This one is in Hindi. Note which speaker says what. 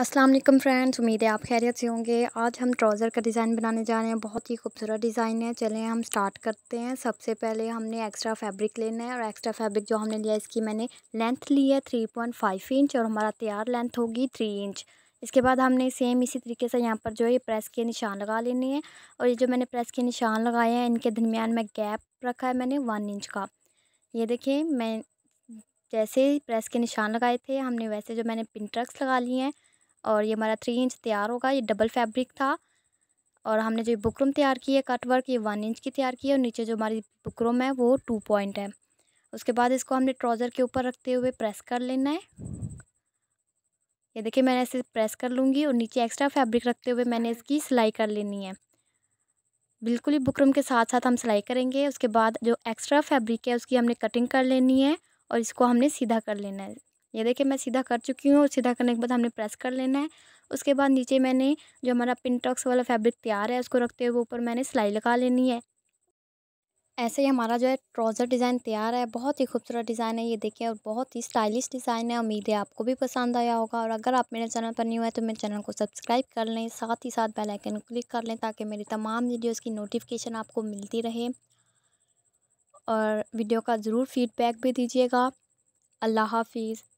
Speaker 1: अस्सलाम वालेकुम फ्रेंड्स उम्मीद है आप खैरियत से होंगे आज हम ट्राउज़र का डिज़ाइन बनाने जा रहे हैं बहुत ही खूबसूरत डिज़ाइन है चलें हम स्टार्ट करते हैं सबसे पहले हमने एक्स्ट्रा फैब्रिक लेना है और एक्स्ट्रा फैब्रिक जो हमने लिया इसकी मैंने लेंथ ली है थ्री पॉइंट फाइव इंच और हमारा तैयार लेंथ होगी थ्री इंच इसके बाद हमने सेम इसी तरीके से यहाँ पर जो है ये प्रेस के निशान लगा लेने हैं और ये जो मैंने प्रेस के निशान लगाए हैं इनके दरमियान में गैप रखा है मैंने वन इंच का ये देखें मैं जैसे प्रेस के निशान लगाए थे हमने वैसे जो मैंने पिन ट्रक्स लगा लिए हैं और ये हमारा थ्री इंच तैयार होगा ये डबल फैब्रिक था और हमने जो बुकरम तैयार की है कट वर्क ये वन इंच की तैयार की है और नीचे जो हमारी बुकरम है वो टू पॉइंट है उसके बाद इसको हमने ट्राउज़र के ऊपर रखते हुए प्रेस कर लेना है ये देखिए मैंने इसे प्रेस कर लूँगी और नीचे एक्स्ट्रा फैब्रिक रखते हुए मैंने इसकी सिलाई कर लेनी है बिल्कुल ही बुकरम के साथ साथ हम सिलाई करेंगे उसके बाद जो एक्स्ट्रा फैब्रिक है उसकी हमने कटिंग कर लेनी है और इसको हमने सीधा कर लेना है ये देखिए मैं सीधा कर चुकी हूँ सीधा करने के बाद हमने प्रेस कर लेना है उसके बाद नीचे मैंने जो हमारा पिनटॉक्स वाला फैब्रिक तैयार है उसको रखते हुए ऊपर मैंने सिलाई लगा लेनी है ऐसे ही हमारा जो है ट्राउज़र डिज़ाइन तैयार है बहुत ही खूबसूरत डिज़ाइन है ये देखिए और बहुत ही स्टाइलिश डिज़ाइन है उम्मीद है आपको भी पसंद आया होगा और अगर आप मेरे चैनल पर न्यू है तो मेरे चैनल को सब्सक्राइब कर लें साथ ही साथ बेल आइकन क्लिक कर लें ताकि मेरी तमाम वीडियोज़ की नोटिफिकेशन आपको मिलती रहे और वीडियो का ज़रूर फीडबैक भी दीजिएगा अल्लाह हाफिज़